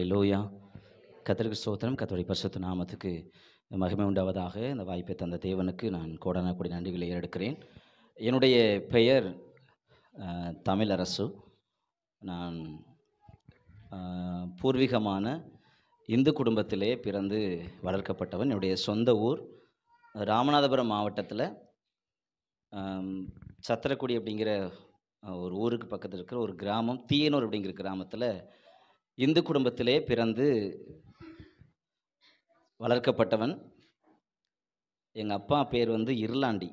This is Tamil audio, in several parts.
அல்ல லோயா கத்திரிக்கு சோத்திரம் கத்தோடைய பரிசுத்த நாமத்துக்கு மகிமை உண்டாவதாக இந்த வாய்ப்பை தந்த தேவனுக்கு நான் கோடான கூடிய நன்றிகளை ஏறெடுக்கிறேன் என்னுடைய பெயர் தமிழரசு நான் பூர்வீகமான இந்து குடும்பத்திலே பிறந்து வளர்க்கப்பட்டவன் என்னுடைய சொந்த ஊர் ராமநாதபுரம் மாவட்டத்தில் சத்திரக்குடி அப்படிங்கிற ஒரு ஊருக்கு பக்கத்தில் இருக்கிற ஒரு கிராமம் தீயனூர் அப்படிங்கிற கிராமத்தில் இந்து குடும்பத்திலே பிறந்து வளர்க்கப்பட்டவன் எங்கள் அப்பா பேர் வந்து இருளாண்டி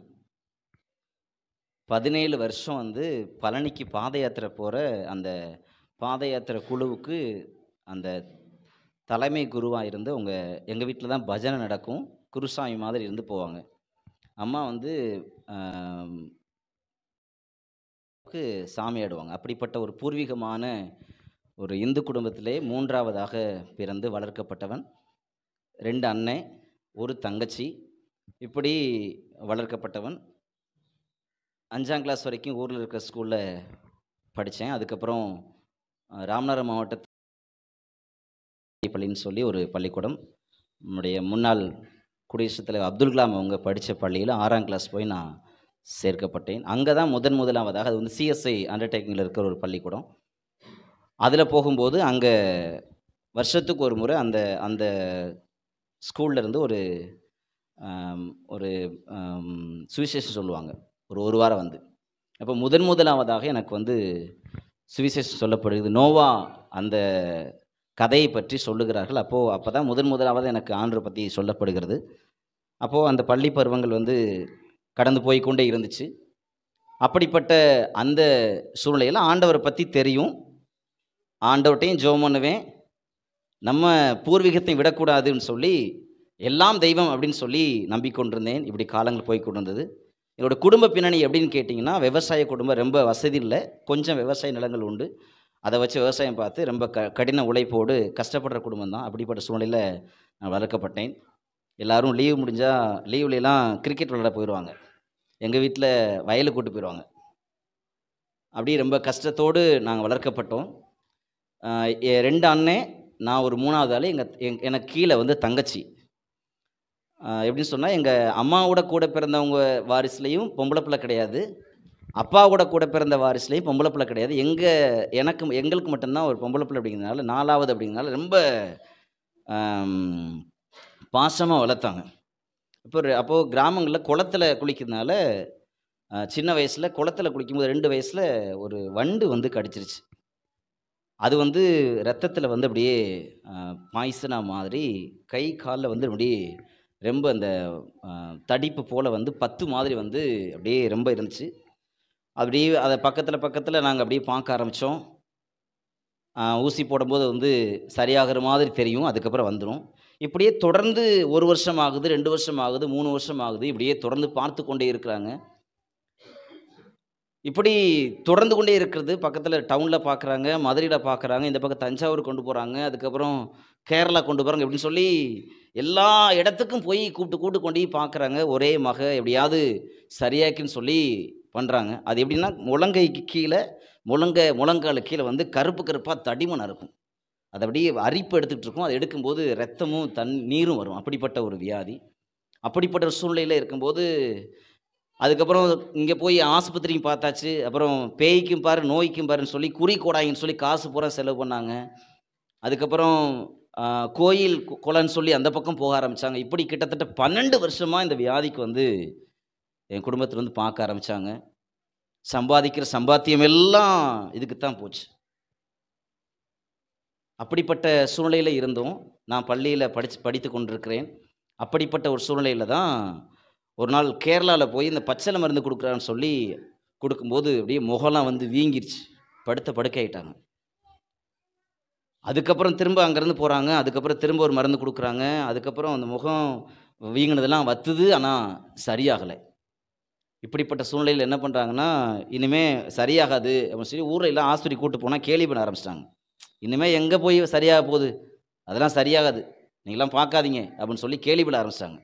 பதினேழு வருஷம் வந்து பழனிக்கு பாத யாத்திரை போகிற அந்த பாத யாத்திரை குழுவுக்கு அந்த தலைமை குருவாக இருந்து அவங்க எங்கள் வீட்டில் தான் பஜனை நடக்கும் குருசாமி மாதிரி இருந்து போவாங்க அம்மா வந்து சாமி ஆடுவாங்க அப்படிப்பட்ட ஒரு பூர்வீகமான ஒரு இந்து குடும்பத்திலே மூன்றாவதாக பிறந்து வளர்க்கப்பட்டவன் ரெண்டு அண்ணன் ஒரு தங்கச்சி இப்படி வளர்க்கப்பட்டவன் அஞ்சாம் கிளாஸ் வரைக்கும் ஊரில் இருக்கிற ஸ்கூலில் படித்தேன் அதுக்கப்புறம் ராமநாதபுரம் மாவட்ட பள்ளின்னு சொல்லி ஒரு பள்ளிக்கூடம் நம்முடைய முன்னாள் குடியரசுத் தலைவர் அப்துல் கலாம் அவங்க படித்த பள்ளியில் ஆறாம் கிளாஸ் போய் நான் சேர்க்கப்பட்டேன் அங்கே தான் முதன் முதலாவதாக அது வந்து சிஎஸ்ஐ அண்டர்டேக்கிங்கில் இருக்கிற ஒரு பள்ளிக்கூடம் அதில் போகும்போது அங்கே வருஷத்துக்கு ஒரு முறை அந்த அந்த ஸ்கூல்லேருந்து ஒரு ஒரு சுவிசேஷம் சொல்லுவாங்க ஒரு ஒரு வாரம் வந்து அப்போ முதன் முதலாவதாக எனக்கு வந்து சுவிசேஷம் சொல்லப்படுகிறது நோவா அந்த கதையை பற்றி சொல்லுகிறார்கள் அப்போது அப்போ தான் முதன் முதலாவது எனக்கு ஆண்டு பற்றி சொல்லப்படுகிறது அப்போது அந்த பள்ளி பருவங்கள் வந்து கடந்து போய் கொண்டே இருந்துச்சு அப்படிப்பட்ட அந்த சூழ்நிலையில் ஆண்டவரை பற்றி தெரியும் ஆண்டவர்கிட்டையும் ஜோம் பண்ணுவேன் நம்ம பூர்வீகத்தை விடக்கூடாதுன்னு சொல்லி எல்லாம் தெய்வம் அப்படின்னு சொல்லி நம்பிக்கொண்டிருந்தேன் இப்படி காலங்கள் போய் கொண்டிருந்தது என்னோடய குடும்ப பின்னணி எப்படின்னு கேட்டிங்கன்னா விவசாய குடும்பம் ரொம்ப வசதி இல்லை கொஞ்சம் விவசாய நிலங்கள் உண்டு அதை வச்சு விவசாயம் பார்த்து ரொம்ப க கடின உழைப்போடு கஷ்டப்படுற குடும்பம் தான் அப்படிப்பட்ட சூழ்நிலையில் நான் வளர்க்கப்பட்டேன் எல்லோரும் லீவு முடிஞ்சால் லீவ்லலாம் கிரிக்கெட் விளையாட போயிடுவாங்க எங்கள் வீட்டில் வயலுக்கு கூட்டு போயிடுவாங்க அப்படியே ரொம்ப கஷ்டத்தோடு நாங்கள் வளர்க்கப்பட்டோம் ரெண்டு அண்ணன் நான் ஒரு மூணாவது ஆள் எங்கள் எனக்கு கீழே வந்து தங்கச்சி எப்படின்னு சொன்னால் எங்கள் அம்மாவோட கூட பிறந்தவங்க வாரிசுலேயும் பொம்பளை பிள்ளை கிடையாது அப்பாவோட கூட பிறந்த வாரிசுலேயும் பொம்பளை பிள்ளை கிடையாது எங்கள் எனக்கு எங்களுக்கு மட்டும்தான் ஒரு பொம்பளை பிள்ளை அப்படிங்கிறதுனால நாலாவது அப்படிங்கிறனால ரொம்ப பாசமாக வளர்த்தாங்க இப்போ அப்போது கிராமங்களில் குளத்தில் குளிக்கிறதுனால சின்ன வயசில் குளத்தில் குளிக்கும்போது ரெண்டு வயசில் ஒரு வண்டு வந்து கடிச்சிருச்சு அது வந்து ரத்தத்தில் வந்து அப்படியே பாய்சனா மாதிரி கை காலில் வந்து அப்படியே ரொம்ப அந்த தடிப்பு போல் வந்து பத்து மாதிரி வந்து அப்படியே ரொம்ப இருந்துச்சு அப்படியே அதை பக்கத்தில் பக்கத்தில் நாங்கள் அப்படியே பார்க்க ஆரம்பித்தோம் ஊசி போடும்போது வந்து சரியாகிற மாதிரி தெரியும் அதுக்கப்புறம் வந்துடும் இப்படியே தொடர்ந்து ஒரு வருஷம் ஆகுது ரெண்டு வருஷம் ஆகுது மூணு வருஷம் ஆகுது இப்படியே தொடர்ந்து பார்த்து கொண்டே இருக்கிறாங்க இப்படி தொடர்ந்து கொண்டே இருக்கிறது பக்கத்தில் டவுனில் பார்க்குறாங்க மதுரையில் பார்க்குறாங்க இந்த பக்கம் தஞ்சாவூர் கொண்டு போகிறாங்க அதுக்கப்புறம் கேரளா கொண்டு போகிறாங்க அப்படின்னு சொல்லி எல்லா இடத்துக்கும் போய் கூப்பிட்டு கூப்பிட்டு கொண்டு போய் பார்க்குறாங்க ஒரே மக எப்படியாவது சரியாக்குன்னு சொல்லி பண்ணுறாங்க அது எப்படின்னா முழங்கைக்கு கீழே முழங்கை முழங்கால் கீழே வந்து கருப்பு கருப்பாக தடிமன் இருக்கும் அது அப்படியே அரிப்பு எடுத்துக்கிட்டு இருக்கும் அது எடுக்கும்போது ரத்தமும் தன் நீரும் வரும் அப்படிப்பட்ட ஒரு வியாதி அப்படிப்பட்ட ஒரு சூழ்நிலையில் இருக்கும்போது அதுக்கப்புறம் இங்கே போய் ஆஸ்பத்திரியும் பார்த்தாச்சு அப்புறம் பேய்க்கும் பாரு நோய்க்கும் பாருன்னு சொல்லி குறி கோடாயின்னு சொல்லி காசு பூரா செலவு பண்ணாங்க அதுக்கப்புறம் கோயில் குளன்னு சொல்லி அந்த பக்கம் போக ஆரம்பித்தாங்க இப்படி கிட்டத்தட்ட பன்னெண்டு வருஷமாக இந்த வியாதிக்கு வந்து என் குடும்பத்தில் வந்து பார்க்க ஆரம்பித்தாங்க சம்பாதிக்கிற சம்பாத்தியம் எல்லாம் இதுக்கு தான் போச்சு அப்படிப்பட்ட சூழ்நிலையில் இருந்தும் நான் பள்ளியில் படித்து படித்து கொண்டிருக்கிறேன் அப்படிப்பட்ட ஒரு சூழ்நிலையில் தான் ஒரு நாள் கேரளாவில் போய் இந்த பச்சளை மருந்து கொடுக்குறான்னு சொல்லி கொடுக்கும்போது அப்படியே முகம்லாம் வந்து வீங்கிருச்சு படுத்த படுக்கையிட்டாங்க அதுக்கப்புறம் திரும்ப அங்கேருந்து போகிறாங்க அதுக்கப்புறம் திரும்ப ஒரு மருந்து கொடுக்குறாங்க அதுக்கப்புறம் அந்த முகம் வீங்கினதெல்லாம் வத்துது ஆனால் சரியாகலை இப்படிப்பட்ட சூழ்நிலையில் என்ன பண்ணுறாங்கன்னா இனிமேல் சரியாகாது அப்படின்னு சொல்லி ஊரில் எல்லாம் ஆஸ்பத்திரி கூட்டு போனால் கேள்வி பண்ண ஆரம்பிச்சிட்டாங்க இனிமேல் எங்கே போய் சரியாக போகுது அதெல்லாம் சரியாகாது நீங்களாம் பார்க்காதீங்க அப்படின்னு சொல்லி கேள்வி பண்ண ஆரம்பிச்சிட்டாங்க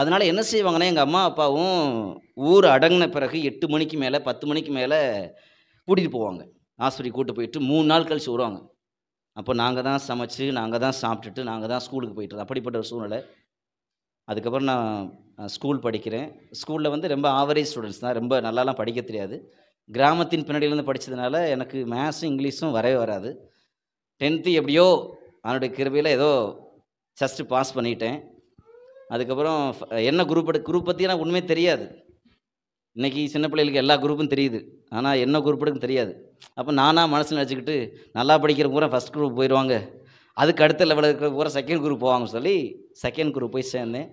அதனால் என்ன செய்வாங்கன்னா எங்கள் அம்மா அப்பாவும் ஊர் அடங்கின பிறகு எட்டு மணிக்கு மேலே பத்து மணிக்கு மேலே கூட்டிகிட்டு போவாங்க ஆஸ்பத்திரி கூட்டு போயிட்டு மூணு நாள் கழிச்சு வருவாங்க அப்போ நாங்கள் தான் சமைச்சு நாங்கள் தான் சாப்பிட்டுட்டு நாங்கள் தான் ஸ்கூலுக்கு போயிட்டு அப்படிப்பட்ட ஒரு சூழ்நிலை அதுக்கப்புறம் நான் ஸ்கூல் படிக்கிறேன் ஸ்கூலில் வந்து ரொம்ப ஆவரேஜ் ஸ்டூடெண்ட்ஸ் தான் ரொம்ப நல்லாலாம் படிக்க தெரியாது கிராமத்தின் பின்னாடியிலேருந்து படித்ததுனால எனக்கு மேத்ஸும் இங்கிலீஷும் வரவே வராது டென்த்து எப்படியோ அவனுடைய கிருபையில் ஏதோ ஜஸ்ட்டு பாஸ் பண்ணிட்டேன் அதுக்கப்புறம் என்ன குரூப் எடு குரூப் பற்றி எனக்கு உண்மையே தெரியாது இன்றைக்கி சின்ன பிள்ளைகளுக்கு எல்லா குரூப்பும் தெரியுது ஆனால் என்ன குரூப் எடுக்கும் தெரியாது அப்போ நானாக மனசில் நினச்சிக்கிட்டு நல்லா படிக்கிற பூரா ஃபஸ்ட் குரூப் போயிடுவாங்க அதுக்கு அடுத்த லெவலில் இருக்கிற பூரா செகண்ட் குரூப் போவாங்கன்னு சொல்லி செகண்ட் குரூப் போய் சேர்ந்தேன்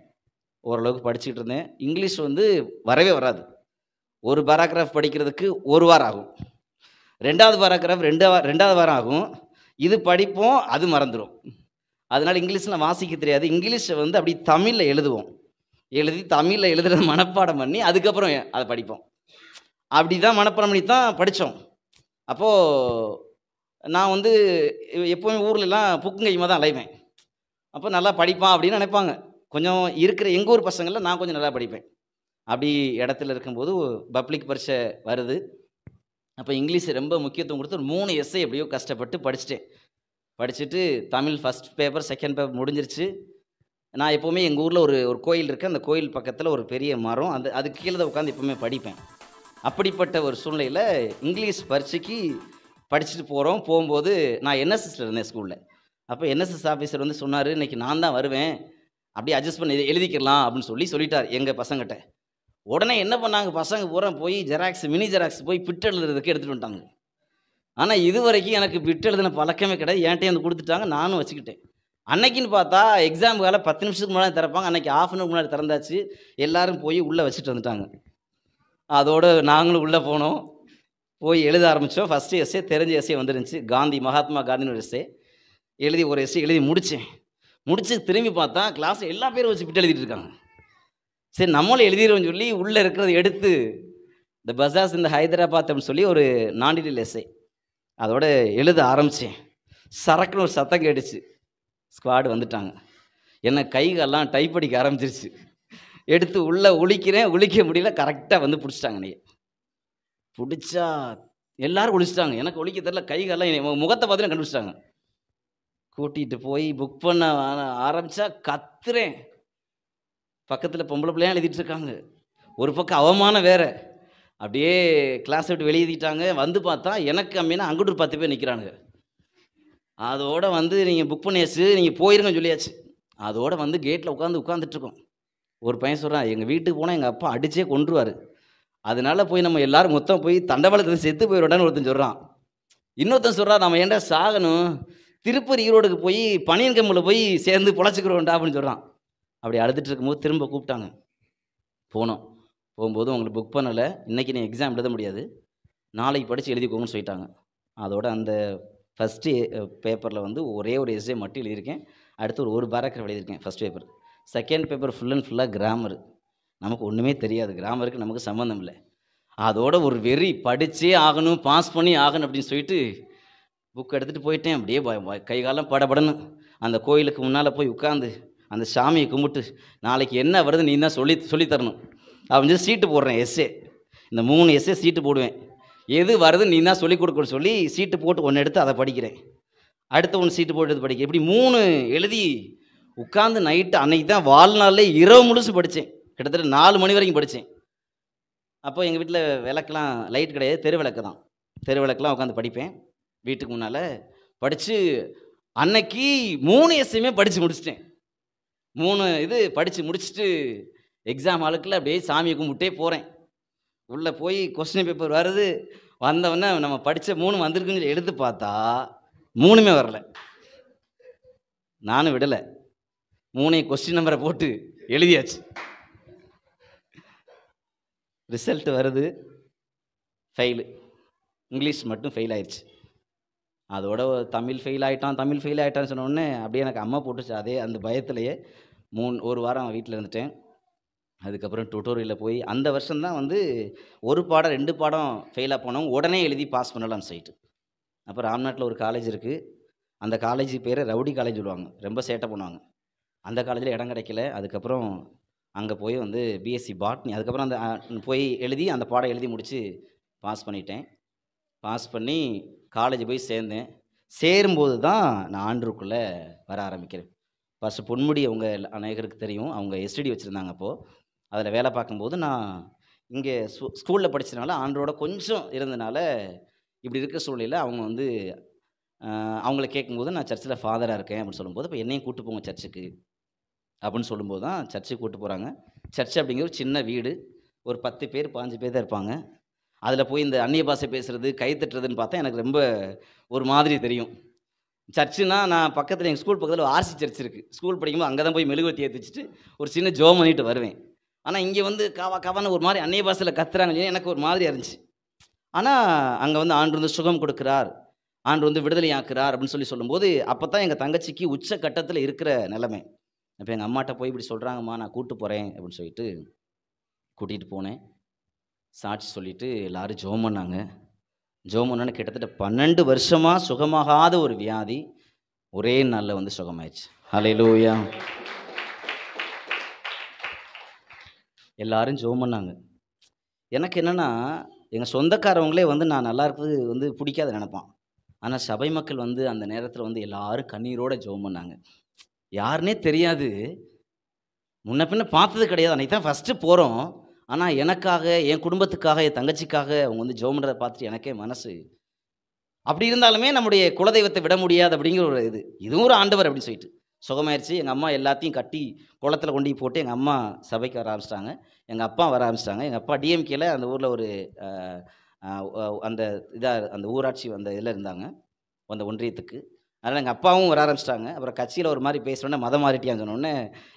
ஓரளவுக்கு படிச்சுக்கிட்டு இருந்தேன் இங்கிலீஷ் வந்து வரவே வராது ஒரு பேராகிராஃப் படிக்கிறதுக்கு ஒரு வாரம் ஆகும் ரெண்டாவது பேராகிராஃப் ரெண்டு ரெண்டாவது வாரம் ஆகும் இது படிப்போம் அது மறந்துடும் அதனால் இங்கிலீஷில் வாசிக்க தெரியாது இங்கிலீஷை வந்து அப்படி தமிழில் எழுதுவோம் எழுதி தமிழில் எழுதுறது மனப்பாடம் பண்ணி அதுக்கப்புறம் அதை படிப்போம் அப்படி தான் மனப்பாடம் பண்ணி தான் படித்தோம் அப்போது நான் வந்து எப்போவுமே ஊர்லலாம் புக்குங்கையுமா தான் அலைவேன் அப்போ நல்லா படிப்பான் அப்படின்னு நினைப்பாங்க கொஞ்சம் இருக்கிற எங்கள் ஊர் பசங்களில் நான் கொஞ்சம் நல்லா படிப்பேன் அப்படி இடத்துல இருக்கும்போது பப்ளிக் பரீட்சை வருது அப்போ இங்கிலீஷ் ரொம்ப முக்கியத்துவம் கொடுத்து மூணு எஸ்ஐ எப்படியோ கஷ்டப்பட்டு படிச்சுட்டேன் படிச்சுட்டு Tamil first paper second paper முடிஞ்சிருச்சு நான் எப்போவுமே எங்கள் ஊரில் ஒரு ஒரு கோயில் இருக்குது அந்த கோயில் பக்கத்தில் ஒரு பெரிய மரம் அந்த அதுக்கு கீழே தான் உட்காந்து எப்போவுமே படிப்பேன் அப்படிப்பட்ட ஒரு சூழ்நிலையில் இங்கிலீஷ் பரீட்சைக்கு படிச்சுட்டு போகிறோம் போகும்போது நான் என்எஸ்எஸ்ல இருந்தேன் ஸ்கூலில் அப்போ என்எஸ்எஸ் ஆஃபீஸர் வந்து சொன்னார் இன்றைக்கி நான் தான் வருவேன் அப்படியே அட்ஜஸ்ட் பண்ணி எழுதிக்கலாம் அப்படின்னு சொல்லி சொல்லிட்டார் எங்கள் பசங்கிட்ட உடனே என்ன பண்ணாங்க பசங்க பூரா போய் ஜெராக்ஸ் மினி ஜெராக்ஸ் போய் பிட் எழுதுறதுக்கு எடுத்துகிட்டு வந்துட்டாங்க ஆனால் இது வரைக்கும் எனக்கு பிட்டு எழுதின பழக்கமே கிடையாது என்கிட்ட வந்து கொடுத்துட்டாங்க நானும் வச்சுக்கிட்டேன் அன்னைக்குன்னு பார்த்தா எக்ஸாம் வேலை பத்து நிமிஷத்துக்கு முன்னாடி திறப்பாங்க அன்றைக்கி ஆஃப் அன் முன்னாடி திறந்தாச்சு எல்லோரும் போய் உள்ளே வச்சுட்டு வந்துட்டாங்க அதோடு நாங்களும் உள்ளே போனோம் போய் எழுத ஆரம்பித்தோம் ஃபஸ்ட்டு எஸ்ஸே தெரிஞ்ச எஸ்ஏ வந்துருந்துச்சு காந்தி மகாத்மா காந்தினு ஒரு எஸ்ஸே எழுதி ஒரு எஸ்ஸே எழுதி முடித்தேன் முடித்து திரும்பி பார்த்தா கிளாஸ் எல்லா பேரும் வச்சு பிட்டு எழுதிட்டு இருக்காங்க சரி நம்மளும் எழுதிடுவோம்னு சொல்லி உள்ளே இருக்கிறத எடுத்து இந்த பசாஸ் இந்த ஹைதராபாத் அப்படின்னு சொல்லி ஒரு நான்டிடல் எஸ்ஸே அதோட எழுத ஆரம்பித்தேன் சரக்குன்னு ஒரு சத்தம் கேட்டுச்சு ஸ்குவாடு வந்துட்டாங்க என்ன கைகள்லாம் டைப் அடிக்க ஆரம்பிச்சிருச்சு எடுத்து உள்ளே ஒழிக்கிறேன் ஒழிக்க முடியல கரெக்டாக வந்து பிடிச்சிட்டாங்க நீ பிடிச்சா எல்லோரும் ஒழிச்சிட்டாங்க எனக்கு ஒழிக்க தெரில கைகள்லாம் முகத்தை பார்த்துட்டு கண்டுபிடிச்சிட்டாங்க கூட்டிகிட்டு போய் புக் பண்ண ஆரம்பித்தா கத்துறேன் பக்கத்தில் பொம்பளை பிள்ளையாக எழுதிட்டுருக்காங்க ஒரு பக்கம் அவமானம் வேறு அப்படியே கிளாஸ் விட்டு வெளியேற்றிட்டாங்க வந்து பார்த்தா எனக்கு கம்மினா அங்குட்டு பத்து பேர் நிற்கிறானுங்க அதோட வந்து நீங்கள் புக் பண்ணியாச்சு நீங்கள் போயிருங்க சொல்லியாச்சு அதோட வந்து கேட்டில் உட்காந்து உட்காந்துட்ருக்கோம் ஒரு பையன் சொல்கிறான் எங்கள் வீட்டுக்கு போனால் எங்கள் அப்பா அடித்தே கொன்றுவார் அதனால போய் நம்ம எல்லாரும் மொத்தம் போய் தண்டவாளத்தில் செத்து போயிடோடான்னு ஒருத்தன் சொல்கிறான் இன்னொருத்தன் சொல்கிறான் நம்ம ஏன்டா சாகணும் திருப்பூர் ஈரோடுக்கு போய் பனியன் போய் சேர்ந்து பொழைச்சிக்கிறோண்டா அப்படின்னு சொல்கிறான் அப்படி அழுதுட்டு இருக்கும்போது திரும்ப கூப்பிட்டாங்க போனோம் போகும்போது உங்களை புக் பண்ணலை இன்றைக்கி நீ எக்ஸாம் எழுத முடியாது நாளைக்கு படித்து எழுதிக்கோங்கன்னு சொல்லிட்டாங்க அதோட அந்த ஃபஸ்ட்டு பேப்பரில் வந்து ஒரே ஒரு எஸ்ஏ மட்டும் எழுதியிருக்கேன் அடுத்து ஒரு ஒரு பேராகிராஃப் எழுதியிருக்கேன் first paper second paper full and ஃபுல்லாக கிராமர் நமக்கு ஒன்றுமே தெரியாது கிராமருக்கு நமக்கு சம்மந்தம் இல்லை அதோட ஒரு வெறி படித்தே ஆகணும் பாஸ் பண்ணி ஆகணும் அப்படின்னு சொல்லிட்டு புக் எடுத்துகிட்டு போயிட்டேன் அப்படியே கை காலம் படப்படணும் அந்த கோயிலுக்கு முன்னால் போய் உட்காந்து அந்த சாமியை கும்பிட்டு நாளைக்கு என்ன வருது நீ தான் சொல்லி சொல்லித்தரணும் அப்படின்னு வந்து சீட்டு போடுறேன் எஸ்ஸே இந்த மூணு எஸ்ஸே சீட்டு போடுவேன் எது வருது நீ தான் சொல்லிக் கொடுக்கணும் சொல்லி சீட்டு போட்டு ஒன்று எடுத்து அதை படிக்கிறேன் அடுத்த ஒன்று சீட்டு போட்டு எடுத்து படிக்கிறேன் இப்படி மூணு எழுதி உட்காந்து நைட்டு அன்னைக்கு தான் வாழ்நாளில் இரவு முழுசு படித்தேன் கிட்டத்தட்ட நாலு மணி வரைக்கும் படித்தேன் அப்போ எங்கள் வீட்டில் விளக்கெலாம் லைட் கிடையாது தெரு விளக்கு தான் தெரு விளக்கெலாம் உட்காந்து படிப்பேன் வீட்டுக்கு முன்னால் படித்து அன்னைக்கு மூணு எஸ்ஸையுமே படித்து முடிச்சிட்டேன் மூணு இது படித்து முடிச்சுட்டு எக்ஸாம் அழுக்கில் அப்படியே சாமி கும்பிட்டே போகிறேன் உள்ளே போய் கொஸ்டின் பேப்பர் வருது வந்தவொடனே நம்ம படித்த மூணு வந்திருக்குன்னு எடுத்து பார்த்தா மூணுமே வரல நானும் விடலை மூணே கொஸ்டின் நம்பரை போட்டு எழுதியாச்சு ரிசல்ட் வருது ஃபெயிலு இங்கிலீஷ் மட்டும் ஃபெயில் ஆயிடுச்சு அதோட தமிழ் ஃபெயில் ஆகிட்டான் தமிழ் ஃபெயில் ஆகிட்டான்னு சொன்னோடனே அப்படியே எனக்கு அம்மா போட்டுச்சு அதே அந்த பயத்துலேயே மூணு ஒரு வாரம் வீட்டில் இருந்துட்டேன் அதுக்கப்புறம் டுட்டோரியலில் போய் அந்த தான் வந்து ஒரு பாடம் ரெண்டு பாடம் ஃபெயிலாக போனவங்க உடனே எழுதி பாஸ் பண்ணலாம் சைட்டு அப்புறம் ராம்நாட்டில் ஒரு காலேஜ் இருக்குது அந்த காலேஜ் பேரை ரவுடி காலேஜ் விடுவாங்க ரொம்ப சேட்டை பண்ணுவாங்க அந்த காலேஜில் இடம் கிடைக்கல அதுக்கப்புறம் அங்கே போய் வந்து பிஎஸ்சி பாட்னி அதுக்கப்புறம் அந்த போய் எழுதி அந்த பாடம் எழுதி முடித்து பாஸ் பண்ணிட்டேன் பாஸ் பண்ணி காலேஜ் போய் சேர்ந்தேன் சேரும்போது தான் நான் ஆண்டுக்குள்ளே வர ஆரம்பிக்கிறேன் ஃபஸ்ட்டு பொன்முடி அவங்க அநேகருக்கு தெரியும் அவங்க எஸ்டிடி வச்சுருந்தாங்க அப்போது அதில் வேலை பார்க்கும்போது நான் இங்கே ஸ்கூ ஸ்கூலில் படித்ததுனால ஆண்டரோட கொஞ்சம் இருந்தனால இப்படி இருக்கிற சூழ்நிலையில் அவங்க வந்து அவங்கள கேட்கும்போது நான் சர்ச்சில் ஃபாதராக இருக்கேன் அப்படின்னு சொல்லும்போது இப்போ என்னையும் கூட்டு போங்க சர்ச்சுக்கு அப்படின்னு சொல்லும்போது தான் சர்ச்சுக்கு கூப்பிட்டு போகிறாங்க சர்ச் அப்படிங்கிற ஒரு சின்ன வீடு ஒரு பத்து பேர் பாஞ்சு பேர் தான் இருப்பாங்க அதில் போய் இந்த அந்நிய பாஷை பேசுகிறது கை தட்டுறதுன்னு பார்த்தா எனக்கு ரொம்ப ஒரு மாதிரி தெரியும் சர்ச்சுனா நான் பக்கத்தில் எங்கள் ஸ்கூல் பக்கத்தில் ஆர்சி சர்ச் இருக்குது ஸ்கூல் படிக்கும்போது அங்கே தான் போய் மெழுகுவத்தி ஏற்றிச்சிட்டு ஒரு சின்ன ஜோம் பண்ணிட்டு வருவேன் ஆனால் இங்கே வந்து காவா காவான ஒரு மாதிரி அன்னைய பாசையில் கத்துறாங்க எனக்கு ஒரு மாதிரி இருந்துச்சு ஆனால் அங்கே வந்து ஆண்டு வந்து சுகம் கொடுக்குறார் ஆண்டு வந்து விடுதலை ஆக்குறார் அப்படின்னு சொல்லி சொல்லும்போது அப்போ தான் எங்கள் தங்கச்சிக்கு உச்ச கட்டத்தில் இருக்கிற நிலைமை இப்போ எங்கள் அம்மாட்ட போய் இப்படி சொல்கிறாங்கம்மா நான் கூப்பிட்டு போகிறேன் அப்படின்னு சொல்லிட்டு கூட்டிகிட்டு போனேன் சாட்சி சொல்லிவிட்டு எல்லோரும் ஜோம் பண்ணாங்க ஜோம் பண்ணோன்னு கிட்டத்தட்ட பன்னெண்டு வருஷமாக சுகமாகாத ஒரு வியாதி ஒரே நாளில் வந்து சுகமாயிடுச்சு ஹலே லோயா எல்லாரும் ஜோம் பண்ணாங்க எனக்கு என்னென்னா எங்கள் சொந்தக்காரவங்களே வந்து நான் நல்லா இருக்கிறது வந்து பிடிக்காத நினப்பான் ஆனால் சபை மக்கள் வந்து அந்த நேரத்தில் வந்து எல்லாரும் கண்ணீரோட ஜோம் பண்ணாங்க யாருனே தெரியாது முன்ன பின்ன பார்த்தது கிடையாது அன்றைக்கி தான் ஃபஸ்ட்டு போகிறோம் ஆனால் எனக்காக என் குடும்பத்துக்காக என் தங்கச்சிக்காக அவங்க வந்து ஜோம் பண்ணுறதை பார்த்துட்டு எனக்கே மனசு அப்படி இருந்தாலுமே நம்முடைய குலதெய்வத்தை விட முடியாது அப்படிங்கிற ஒரு இது இதுவும் ஒரு ஆண்டவர் அப்படின்னு சொல்லிட்டு சுகமாயிருச்சு எங்கள் அம்மா எல்லாத்தையும் கட்டி குளத்தில் கொண்டு போட்டு எங்கள் அம்மா சபைக்கு வர ஆரம்பிச்சிட்டாங்க எங்கள் அப்பா வர ஆரம்பிச்சிட்டாங்க எங்கள் அப்பா டிஎம்கேல அந்த ஊரில் ஒரு அந்த இதாக அந்த ஊராட்சி அந்த இதில் இருந்தாங்க அந்த ஒன்றியத்துக்கு அதனால் எங்கள் அப்பாவும் வர ஆரம்பிச்சிட்டாங்க அப்புறம் கட்சியில் ஒரு மாதிரி பேசுகிறோன்னே மதம் மாறிட்டியான்னு சொன்னோடனே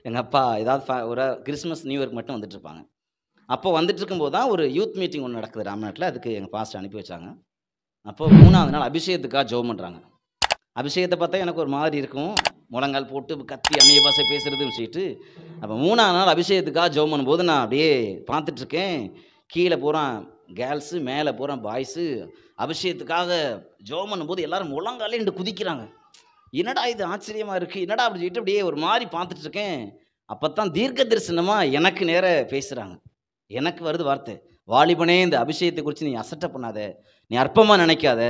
எங்கள் அப்பா ஏதாவது ஒரு கிறிஸ்மஸ் நியூ இயர்க்கு மட்டும் வந்துட்டுருப்பாங்க இருப்பாங்க அப்போ வந்துட்டு இருக்கும்போது தான் ஒரு யூத் மீட்டிங் ஒன்று நடக்குது ராமநாட்டில் அதுக்கு எங்கள் பாஸ்ட் அனுப்பி வச்சாங்க அப்போ மூணாவது நாள் அபிஷேகத்துக்காக ஜோம் பண்ணுறாங்க அபிஷேகத்தை பார்த்தா எனக்கு ஒரு மாதிரி இருக்கும் முழங்கால் போட்டு கத்தி அன்னைய பாசை பேசுகிறதுன்னு சொல்லிட்டு அப்போ மூணாம் நாள் அபிஷேகத்துக்காக ஜோம் பண்ணும்போது நான் அப்படியே பார்த்துட்ருக்கேன் கீழே போகிறான் கேர்ள்ஸு மேலே போகிறான் பாய்ஸு அபிஷேகத்துக்காக ஜோம் பண்ணும்போது எல்லோரும் முழங்காலே ரெண்டு குதிக்கிறாங்க என்னடா இது ஆச்சரியமாக இருக்குது என்னடா அப்படின்னு சொல்லிட்டு அப்படியே ஒரு மாதிரி பார்த்துட்ருக்கேன் அப்போ தான் தீர்க்க தரிசனமாக எனக்கு நேர பேசுகிறாங்க எனக்கு வருது வார்த்தை வாலிபனே இந்த அபிஷேகத்தை குறித்து நீ அசட்டை பண்ணாத நீ அற்பமாக நினைக்காத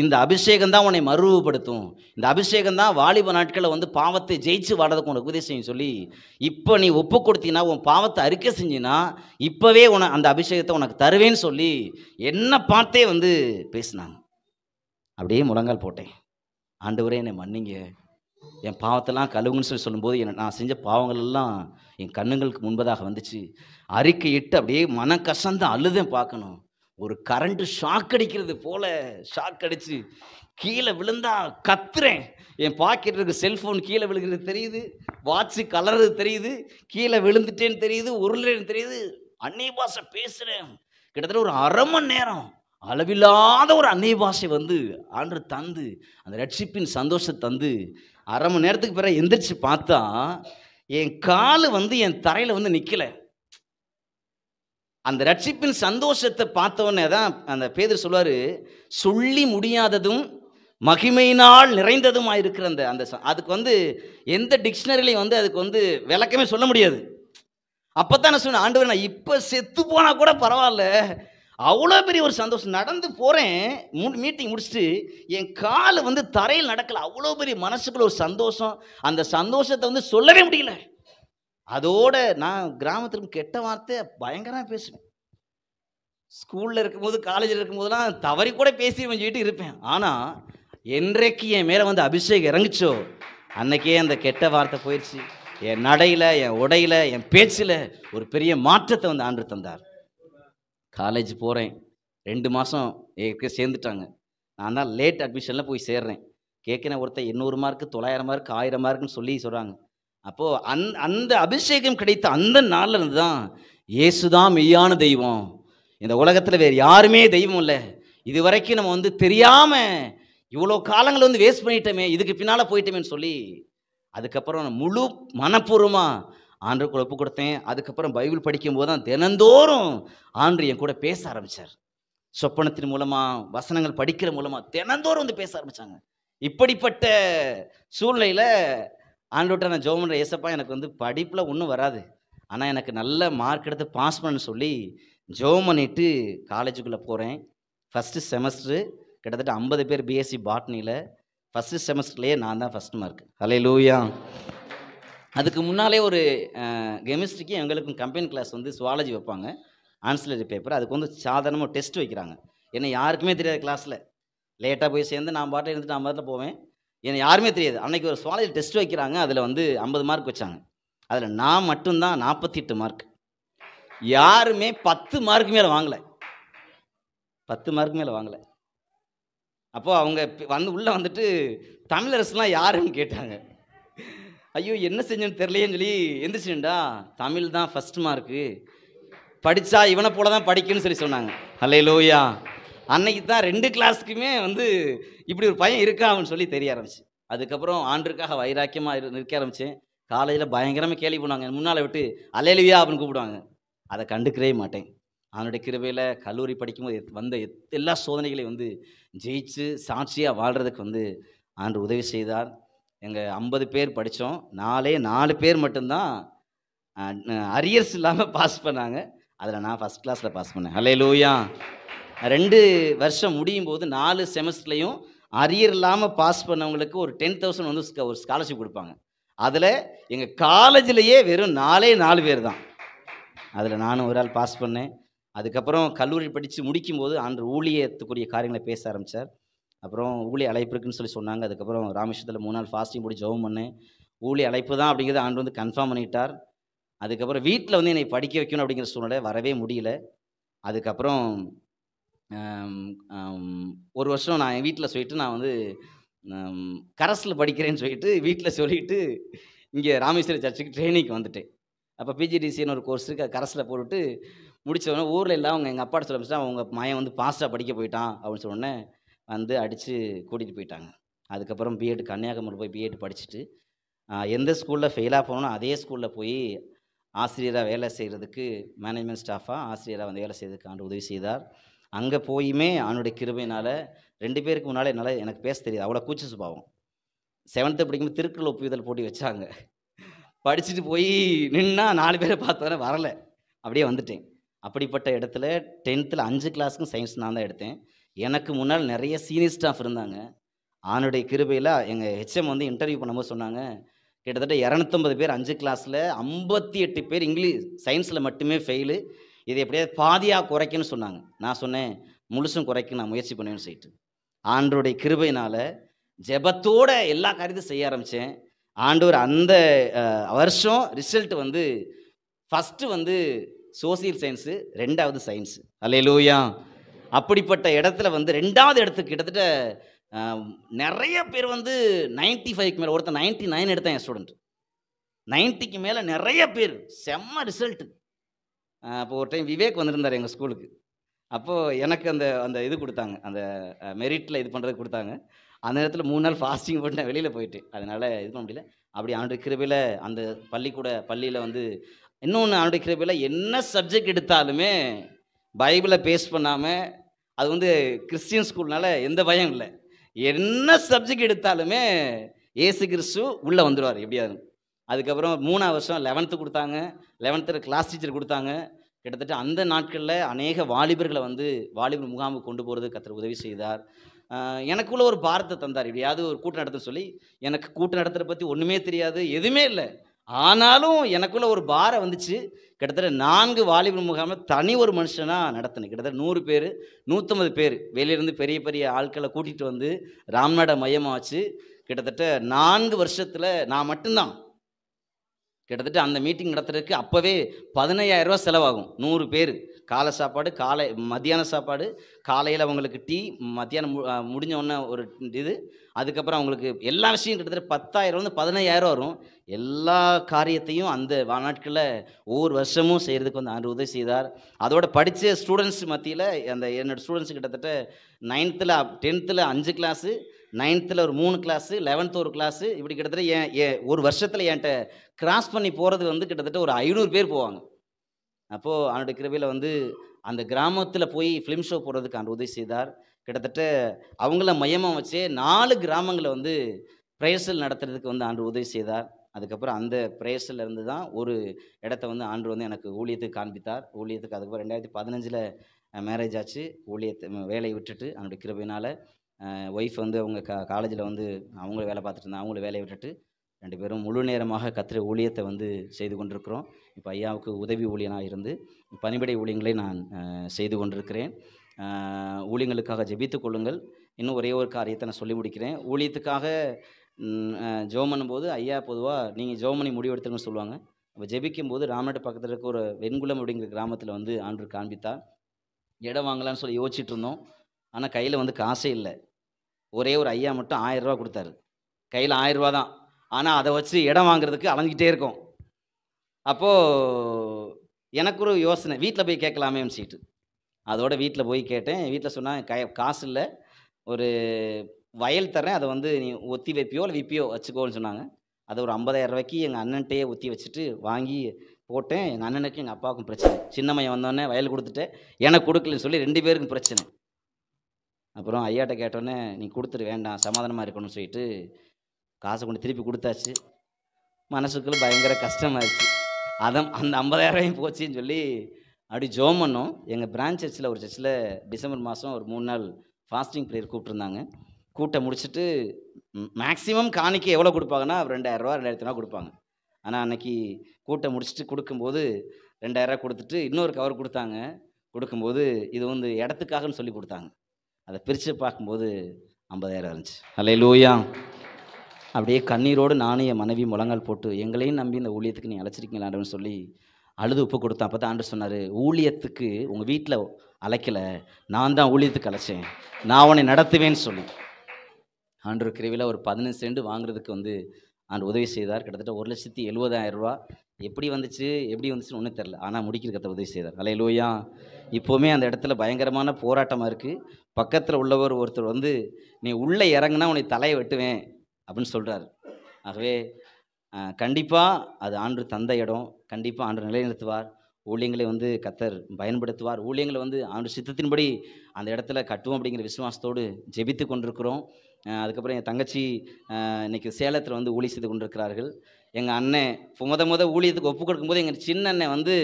இந்த அபிஷேகம் தான் உன்னை மறுவுபடுத்தும் இந்த அபிஷேகம் தான் வாலிப நாட்களில் வந்து பாவத்தை ஜெயிச்சு வாடுறதுக்கு உனக்கு உதவி செய்யும் சொல்லி இப்போ நீ ஒப்பு கொடுத்தீங்கன்னா உன் பாவத்தை அறிக்கை செஞ்சினா இப்போவே உன அந்த அபிஷேகத்தை உனக்கு தருவேன்னு சொல்லி என்ன பார்த்தே வந்து பேசினாங்க அப்படியே முழங்கால் போட்டேன் ஆண்டவரே என்னை மன்னிங்க என் பாவத்தெல்லாம் கழுவுன்னு சொல்லி சொல்லும்போது என்ன நான் செஞ்ச பாவங்கள் எல்லாம் என் கண்ணுங்களுக்கு முன்பதாக வந்துச்சு அறிக்கை இட்டு அப்படியே மன கசந்து அழுதேன் பார்க்கணும் ஒரு கரண்ட்டு ஷாக் அடிக்கிறது போல ஷாக் அடிச்சு கீழே விழுந்தா கத்துறேன் என் பாக்கெட் இருக்க செல்ஃபோன் கீழே விழுகிறது தெரியுது வாட்ச்சு கலர்றது தெரியுது கீழே விழுந்துட்டேன்னு தெரியுது உருளேன்னு தெரியுது அன்னை பாஷை பேசுகிறேன் கிட்டத்தட்ட ஒரு அரை மணி நேரம் அளவில்லாத ஒரு அன்னை பாஷை வந்து ஆண்டு தந்து அந்த ரட்சிப்பின் சந்தோஷத்தை தந்து அரை மணி நேரத்துக்கு பிறகு எந்திரிச்சு பார்த்தா என் கால் வந்து என் தரையில் வந்து நிற்கலை அந்த ரட்சிப்பின் சந்தோஷத்தை பார்த்தோன்னே தான் அந்த பேதர் சொல்வார் சொல்லி முடியாததும் மகிமையினால் நிறைந்ததுமாக இருக்கிற அந்த அந்த அதுக்கு வந்து எந்த டிக்ஷனரிலையும் வந்து அதுக்கு வந்து விளக்கமே சொல்ல முடியாது அப்போ தான் நான் சொன்னேன் ஆண்டவர் நான் இப்போ செத்து போனால் கூட பரவாயில்ல அவ்வளோ பெரிய ஒரு சந்தோஷம் நடந்து போகிறேன் மூ மீட்டிங் முடிச்சுட்டு என் கால் வந்து தரையில் நடக்கலை அவ்வளோ பெரிய மனசுக்குள்ள ஒரு சந்தோஷம் அந்த சந்தோஷத்தை வந்து சொல்லவே முடியல அதோட நான் கிராமத்திற்கு கெட்ட வார்த்தை பயங்கரமாக பேசுவேன் ஸ்கூலில் இருக்கும்போது காலேஜில் இருக்கும்போதெல்லாம் தவறி கூட பேசி சொல்லிட்டு இருப்பேன் ஆனால் என்றைக்கு என் மேலே வந்து அபிஷேகம் இறங்குச்சோ அன்னைக்கே அந்த கெட்ட வார்த்தை போயிடுச்சு என் நடையில் என் உடையில் என் பேச்சில் ஒரு பெரிய மாற்றத்தை வந்து ஆண்டு தந்தார் காலேஜ் போகிறேன் ரெண்டு மாதம் ஏற்க சேர்ந்துட்டாங்க நான் தான் லேட் அட்மிஷனில் போய் சேர்றேன் கேட்குறேன் ஒருத்தர் எண்ணூறு மார்க்கு தொள்ளாயிரம் மார்க் ஆயிரம் மார்க்குன்னு சொல்லி சொல்கிறாங்க அப்போது அந் அந்த அபிஷேகம் கிடைத்த அந்த நாளில் இருந்து தான் மெய்யான தெய்வம் இந்த உலகத்தில் வேறு யாருமே தெய்வம் இல்லை இது வரைக்கும் நம்ம வந்து தெரியாமல் இவ்வளோ காலங்கள் வந்து வேஸ்ட் பண்ணிட்டோமே இதுக்கு பின்னால் போயிட்டோமேன்னு சொல்லி அதுக்கப்புறம் முழு மனப்பூர்வமாக ஆண்டுக்கு ஒப்பு கொடுத்தேன் அதுக்கப்புறம் பைபிள் படிக்கும்போது தான் தினந்தோறும் ஆண்டு என் கூட பேச ஆரம்பித்தார் சொப்பனத்தின் மூலமாக வசனங்கள் படிக்கிற மூலமாக தினந்தோறும் வந்து பேச ஆரம்பித்தாங்க இப்படிப்பட்ட சூழ்நிலையில் ஆண்டுகிட்ட நான் ஜோம் பண்ணுற ஏசப்பா எனக்கு வந்து படிப்பில் ஒன்றும் வராது ஆனால் எனக்கு நல்ல மார்க் எடுத்து பாஸ் பண்ணுன்னு சொல்லி ஜோம் பண்ணிட்டு காலேஜுக்குள்ளே போகிறேன் ஃபஸ்ட்டு செமஸ்டரு கிட்டத்தட்ட ஐம்பது பேர் பிஎஸ்சி பாட்னியில் ஃபஸ்ட்டு செமஸ்டர்லேயே நான் தான் ஃபஸ்ட் மார்க் ஹலே லூயா அதுக்கு முன்னாலே ஒரு கெமிஸ்ட்ரிக்கு எங்களுக்கும் கம்பெனி கிளாஸ் வந்து சுவாலஜி வைப்பாங்க ஆன்சிலரி பேப்பர் அதுக்கு வந்து சாதாரணமாக டெஸ்ட் வைக்கிறாங்க ஏன்னா யாருக்குமே தெரியாது கிளாஸில் லேட்டாக போய் சேர்ந்து நான் பாட்டில் இருந்துட்டு நான் பாட்டில் போவேன் எனக்கு யாருமே தெரியாது அன்னைக்கு ஒரு சுவாலஜி டெஸ்ட் வைக்கிறாங்க அதில் வந்து ஐம்பது மார்க் வச்சாங்க அதில் நான் மட்டும்தான் நாற்பத்தி எட்டு மார்க் யாருமே பத்து மார்க் மேலே வாங்கலை பத்து மார்க் மேலே வாங்கலை அப்போது அவங்க வந்து உள்ளே வந்துட்டு தமிழரசுலாம் யாருன்னு கேட்டாங்க ஐயோ என்ன செஞ்சேன்னு தெரிலையேன்னு சொல்லி எந்திரிச்சுண்டா தமிழ் தான் ஃபஸ்ட் மார்க்கு படித்தா இவனை போல தான் படிக்கணும்னு சொல்லி சொன்னாங்க அல்லையிலோயா அன்னைக்கு தான் ரெண்டு கிளாஸ்க்குமே வந்து இப்படி ஒரு பையன் இருக்கா அவன் சொல்லி தெரிய ஆரம்பிச்சு அதுக்கப்புறம் ஆண்டுக்காக வைராக்கியமாக இரு நிற்க ஆரம்பித்தேன் காலேஜில் பயங்கரமாக கேள்வி பண்ணுவாங்க முன்னால் விட்டு அலையலுவியா அப்படின்னு கூப்பிடுவாங்க அதை கண்டுக்கவே மாட்டேன் அவனுடைய கிருபையில் கல்லூரி படிக்கும்போது வந்த எல்லா சோதனைகளையும் வந்து ஜெயிச்சு சாட்சியாக வாழ்கிறதுக்கு வந்து ஆண்டு உதவி செய்தார் எங்கள் ஐம்பது பேர் படித்தோம் நாலே நாலு பேர் மட்டும்தான் அரியர்ஸ் இல்லாமல் பாஸ் பண்ணாங்க அதில் நான் ஃபஸ்ட் கிளாஸில் பாஸ் பண்ணேன் ஹலே லூயா ரெண்டு வருஷம் முடியும் போது நாலு செமஸ்டர்லையும் அரியர் இல்லாமல் பாஸ் பண்ணவங்களுக்கு ஒரு டென் தௌசண்ட் வந்து ஒரு ஸ்காலர்ஷிப் கொடுப்பாங்க அதில் எங்கள் காலேஜிலேயே வெறும் நாலே நாலு பேர் தான் அதில் நானும் ஒரு ஆள் பாஸ் பண்ணேன் அதுக்கப்புறம் கல்லூரி படித்து முடிக்கும்போது அன்று ஊழியத்துக்குரிய காரியங்களை பேச ஆரம்பித்தார் அப்புறம் ஊழி அழைப்பு இருக்குன்னு சொல்லி சொன்னாங்க அதுக்கப்புறம் ராமேஸ்வரத்தில் மூணு நாள் ஃபாஸ்டிங் போய் ஜவம் பண்ணேன் ஊழி அழைப்பு தான் அப்படிங்கிறத ஆண்டு வந்து கன்ஃபார்ம் பண்ணிட்டார் அதுக்கப்புறம் வீட்டில் வந்து என்னை படிக்க வைக்கணும் அப்படிங்கிற சூழ்நிலை வரவே முடியல அதுக்கப்புறம் ஒரு வருஷம் நான் என் வீட்டில் சொல்லிட்டு நான் வந்து கரஸில் படிக்கிறேன்னு சொல்லிட்டு வீட்டில் சொல்லிட்டு இங்கே ராமேஸ்வரி சர்ச்சுக்கு ட்ரைனிங்க்கு வந்துட்டேன் அப்போ பிஜிடிசின்னு ஒரு கோர்ஸ் இருக்குது கரஸில் போட்டுட்டு முடித்தவொடனே ஊரில் எல்லாம் அவங்க எங்கள் அப்பாட்ட சொல்ல அவங்க மயம் வந்து பாஸ்ட்டாக படிக்க போயிட்டான் அப்படின்னு சொன்னோடனே வந்து அடித்து கூட்டிகிட்டு போயிட்டாங்க அதுக்கப்புறம் பிஎட் கன்னியாகுமரி போய் பிஎட் படிச்சுட்டு எந்த ஸ்கூலில் ஃபெயிலாக போனோம் அதே ஸ்கூலில் போய் ஆசிரியராக வேலை செய்கிறதுக்கு மேனேஜ்மெண்ட் ஸ்டாஃபாக ஆசிரியராக வந்து வேலை ஆண்டு உதவி செய்தார் அங்கே போயுமே அவனுடைய கிருபையினால் ரெண்டு பேருக்கு முன்னால் என்னால் எனக்கு பேச தெரியாது அவ்வளோ கூச்ச சுபாவம் செவன்த்து படிக்கும்போது திருக்குறள் ஒப்புதல் போட்டி வச்சாங்க படிச்சுட்டு போய் நின்னால் நாலு பேரை பார்த்தோன்னே வரலை அப்படியே வந்துட்டேன் அப்படிப்பட்ட இடத்துல டென்த்தில் அஞ்சு கிளாஸுக்கும் சயின்ஸ் நான் தான் எடுத்தேன் எனக்கு முன்னால் நிறைய சீனியர் ஸ்டாஃப் இருந்தாங்க அவனுடைய கிருபையில் எங்கள் ஹெச்எம் வந்து இன்டர்வியூ பண்ணும்போது சொன்னாங்க கிட்டத்தட்ட இரநூத்தம்பது பேர் அஞ்சு கிளாஸில் ஐம்பத்தி எட்டு பேர் இங்கிலீஷ் சயின்ஸில் மட்டுமே ஃபெயிலு இதை எப்படியாவது பாதியாக குறைக்கணும்னு சொன்னாங்க நான் சொன்னேன் முழுசும் குறைக்க நான் முயற்சி பண்ணுவேன்னு சொல்லிட்டு ஆண்டோடைய கிருபையினால் ஜெபத்தோட எல்லா காரியத்தையும் செய்ய ஆரம்பித்தேன் ஆண்டவர் அந்த வருஷம் ரிசல்ட் வந்து ஃபஸ்ட்டு வந்து சோசியல் சயின்ஸு ரெண்டாவது சயின்ஸு லூயா அப்படிப்பட்ட இடத்துல வந்து ரெண்டாவது இடத்துக்கு கிட்டத்தட்ட நிறைய பேர் வந்து நைன்டி ஃபைவ்க்கு மேலே ஒருத்தர் நைன்டி நைன் எடுத்தேன் என் ஸ்டூடெண்ட் நைன்ட்டிக்கு மேலே நிறைய பேர் செம்ம ரிசல்ட்டு அப்போ ஒரு டைம் விவேக் வந்திருந்தார் எங்கள் ஸ்கூலுக்கு அப்போது எனக்கு அந்த அந்த இது கொடுத்தாங்க அந்த மெரிட்டில் இது பண்ணுறது கொடுத்தாங்க அந்த நேரத்தில் மூணு நாள் ஃபாஸ்டிங் போட்டு நான் வெளியில் போயிட்டு அதனால் இது பண்ண முடியல அப்படி ஆண்டு கிருபியில் அந்த பள்ளிக்கூட பள்ளியில் வந்து இன்னொன்று ஆண்டு கிருபியில் என்ன சப்ஜெக்ட் எடுத்தாலுமே பைபிளை பேஸ் பண்ணாமல் அது வந்து கிறிஸ்டின் ஸ்கூல்னால எந்த பயம் இல்லை என்ன சப்ஜெக்ட் எடுத்தாலுமே ஏசு கிறிஸ்து உள்ளே வந்துடுவார் எப்படியாது அதுக்கப்புறம் மூணாவது வருஷம் லெவன்த்து கொடுத்தாங்க லெவன்த்தில் கிளாஸ் டீச்சர் கொடுத்தாங்க கிட்டத்தட்ட அந்த நாட்களில் அநேக வாலிபர்களை வந்து வாலிபர் முகாமுக்கு கொண்டு போகிறது கத்திர உதவி செய்தார் எனக்குள்ள ஒரு பாரத்தை தந்தார் இப்படியாவது ஒரு கூட்டம் நடத்த சொல்லி எனக்கு கூட்டம் நடத்துகிற பற்றி ஒன்றுமே தெரியாது எதுவுமே இல்லை ஆனாலும் எனக்குள்ள ஒரு பாரை வந்துச்சு கிட்டத்தட்ட நான்கு வாலிபர் முகாமில் தனி ஒரு மனுஷனாக நடத்தினேன் கிட்டத்தட்ட நூறு பேர் நூற்றம்பது பேர் வெளியிலேருந்து பெரிய பெரிய ஆட்களை கூட்டிகிட்டு வந்து ராம்நாட மையமாக வச்சு கிட்டத்தட்ட நான்கு வருஷத்தில் நான் மட்டும்தான் கிட்டத்தட்ட அந்த மீட்டிங் நடத்துறதுக்கு அப்போவே பதினையாயிரம் ரூபா செலவாகும் நூறு பேர் காலை சாப்பாடு காலை மத்தியான சாப்பாடு காலையில் அவங்களுக்கு டீ மத்தியானம் மு முடிஞ்ச ஒரு இது அதுக்கப்புறம் அவங்களுக்கு எல்லா விஷயம் கிட்டத்தட்ட பத்தாயிரம்லேருந்து பதினையாயிரம் வரும் எல்லா காரியத்தையும் அந்த நாட்களில் ஒவ்வொரு வருஷமும் செய்கிறதுக்கு வந்து அவர் உதவி செய்தார் அதோட படித்த ஸ்டூடெண்ட்ஸ் மத்தியில் அந்த என்னோடய ஸ்டூடெண்ட்ஸ் கிட்டத்தட்ட நைன்த்தில் டென்த்தில் அஞ்சு கிளாஸு நைன்த்தில் ஒரு மூணு கிளாஸு லெவன்த்து ஒரு கிளாஸு இப்படி கிட்டத்தட்ட என் ஏ ஒரு வருஷத்தில் என்கிட்ட கிராஸ் பண்ணி போகிறது வந்து கிட்டத்தட்ட ஒரு ஐநூறு பேர் போவாங்க அப்போது அவனுடைய கிருபையில் வந்து அந்த கிராமத்தில் போய் ஃபிலிம் ஷோ போடுறதுக்கு அந்த உதவி செய்தார் கிட்டத்தட்ட அவங்கள மையமாக வச்சு நாலு கிராமங்களை வந்து பிரேசல் நடத்துறதுக்கு வந்து ஆண்டு உதவி செய்தார் அதுக்கப்புறம் அந்த பிரேசல் இருந்து தான் ஒரு இடத்த வந்து ஆண்டு வந்து எனக்கு ஊழியத்துக்கு காண்பித்தார் ஊழியத்துக்கு அதுக்கப்புறம் ரெண்டாயிரத்தி பதினஞ்சில் மேரேஜ் ஆச்சு ஊழியத்தை வேலையை விட்டுட்டு அவனுடைய கிருபையினால் ஒய்ஃப் வந்து அவங்க கா காலேஜில் வந்து அவங்களும் வேலை பார்த்துட்டு இருந்தாங்க அவங்களும் வேலையை விட்டுட்டு ரெண்டு பேரும் முழு நேரமாக கத்திர ஊழியத்தை வந்து செய்து கொண்டிருக்கிறோம் இப்போ ஐயாவுக்கு உதவி ஊழியனாக இருந்து பணிபடை ஊழியங்களை நான் செய்து கொண்டிருக்கிறேன் ஊழியங்களுக்காக ஜெபித்து கொள்ளுங்கள் இன்னும் ஒரே ஒரு காரியத்தை நான் சொல்லி முடிக்கிறேன் ஊழியத்துக்காக ஜோம் பண்ணும்போது ஐயா பொதுவாக நீங்கள் ஜோம் பண்ணி முடிவெடுத்துருங்கன்னு சொல்லுவாங்க இப்போ ஜெபிக்கும் போது ராமநாட்டு பக்கத்தில் இருக்க ஒரு வெண்குளம் அப்படிங்கிற கிராமத்தில் வந்து ஆண்டு காண்பித்தா இடம் வாங்கலாம்னு சொல்லி யோசிச்சுட்டு இருந்தோம் ஆனால் கையில் வந்து காசே இல்லை ஒரே ஒரு ஐயா மட்டும் ஆயிரரூவா கொடுத்தாரு கையில் ஆயிரரூவா தான் ஆனால் அதை வச்சு இடம் வாங்குறதுக்கு அலைஞ்சிக்கிட்டே இருக்கும் அப்போது எனக்கு ஒரு யோசனை வீட்டில் போய் கேட்கலாமே சீட்டு அதோட வீட்டில் போய் கேட்டேன் வீட்டில் சொன்னால் க காசு இல்லை ஒரு வயல் தரேன் அதை வந்து நீ ஒத்தி வைப்பியோ இல்லை விற்பியோ வச்சுக்கோன்னு சொன்னாங்க அதை ஒரு ஐம்பதாயிரம் ரூபாய்க்கு எங்கள் அண்ணன்ட்டையே ஒத்தி வச்சுட்டு வாங்கி போட்டேன் எங்கள் அண்ணனுக்கும் எங்கள் அப்பாவுக்கும் பிரச்சனை சின்ன மையம் வந்தோடனே வயல் கொடுத்துட்டேன் எனக்கு கொடுக்கலன்னு சொல்லி ரெண்டு பேருக்கும் பிரச்சனை அப்புறம் ஐயாட்ட கேட்டோன்னே நீ கொடுத்துரு வேண்டாம் சமாதானமாக இருக்கணும்னு சொல்லிட்டு காசை கொண்டு திருப்பி கொடுத்தாச்சு மனசுக்குள்ள பயங்கர கஷ்டமாகிடுச்சு அதம் அந்த ஐம்பதாயிரம் போச்சுன்னு சொல்லி அப்படி ஜோம் பண்ணோம் எங்கள் பிரான்ச் சர்ச்சில் ஒரு சர்ச்சில் டிசம்பர் மாதம் ஒரு மூணு நாள் ஃபாஸ்டிங் ப்ரேயர் கூப்பிட்ருந்தாங்க கூட்டை முடிச்சுட்டு மேக்ஸிமம் காணிக்கை எவ்வளோ கொடுப்பாங்கன்னா ரெண்டாயிரரூவா ரெண்டாயிரத்து ரூபா கொடுப்பாங்க ஆனால் அன்னைக்கு கூட்டை முடிச்சுட்டு கொடுக்கும்போது ரெண்டாயிரரூவா கொடுத்துட்டு இன்னொரு கவர் கொடுத்தாங்க கொடுக்கும்போது இது வந்து இடத்துக்காகன்னு சொல்லி கொடுத்தாங்க அதை பிரித்து பார்க்கும்போது ஐம்பதாயிரம் இருந்துச்சு அல்ல லூயா அப்படியே கண்ணீரோடு நானும் என் மனைவி முழங்கால் போட்டு எங்களையும் நம்பி இந்த ஊழியத்துக்கு நீ அப்படின்னு சொல்லி அழுது உப்பு கொடுத்தான் அப்போ தான் ஆண்டு சொன்னார் ஊழியத்துக்கு உங்கள் வீட்டில் அழைக்கலை நான் தான் ஊழியத்துக்கு அழைச்சேன் நான் உன்னை நடத்துவேன்னு சொல்லி ஆண்டு கிரிவில் ஒரு பதினஞ்சு செண்டு வாங்குறதுக்கு வந்து ஆண்டு உதவி செய்தார் கிட்டத்தட்ட ஒரு லட்சத்தி எழுபதாயிரம் ரூபா எப்படி வந்துச்சு எப்படி வந்துச்சுன்னு ஒன்றும் தெரில ஆனால் முடிக்கிறக்கத்தை உதவி செய்தார் அலை லோயா இப்போவுமே அந்த இடத்துல பயங்கரமான போராட்டமாக இருக்குது பக்கத்தில் உள்ளவர் ஒருத்தர் வந்து நீ உள்ளே இறங்கினா உன்னை தலையை வெட்டுவேன் அப்படின்னு சொல்கிறார் ஆகவே கண்டிப்பாக அது ஆண்டு தந்த இடம் கண்டிப்பாக ஆண்டு நிலைநிறுத்துவார் ஊழியங்களை வந்து கத்தர் பயன்படுத்துவார் ஊழியங்களை வந்து அவனுடைய சித்தத்தின்படி அந்த இடத்துல கட்டுவோம் அப்படிங்கிற விசுவாசத்தோடு ஜெபித்து கொண்டிருக்கிறோம் அதுக்கப்புறம் என் தங்கச்சி இன்றைக்கி சேலத்தில் வந்து ஊழி செய்து கொண்டிருக்கிறார்கள் எங்கள் அண்ணன் முத முத ஊழியத்துக்கு ஒப்பு கொடுக்கும்போது எங்கள் சின்ன அண்ணன் வந்து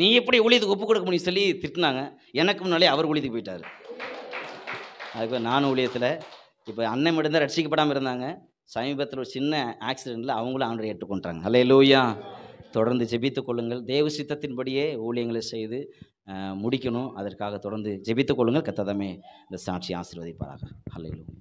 நீ எப்படி ஊழியத்துக்கு ஒப்பு கொடுக்க முடியும் சொல்லி திட்டினாங்க எனக்கு முன்னாலே அவர் ஊழியத்துக்கு போயிட்டார் அதுக்கு நானும் ஊழியத்தில் இப்போ அண்ணன் மட்டும்தான் ரட்சிக்கப்படாமல் இருந்தாங்க சமீபத்தில் ஒரு சின்ன ஆக்சிடெண்ட்டில் அவங்களும் ஆண்டரை ஏற்றுக்கொண்டாங்க அல்ல லூயா தொடர்ந்து ஜெபித்து கொள்ளுங்கள் தேவ சித்தத்தின்படியே ஊழியங்களை செய்து முடிக்கணும் அதற்காக தொடர்ந்து ஜெபித்து கொள்ளுங்கள் கத்ததமே இந்த சாட்சி ஆசீர்வதிப்பாராக ஹலையிலும்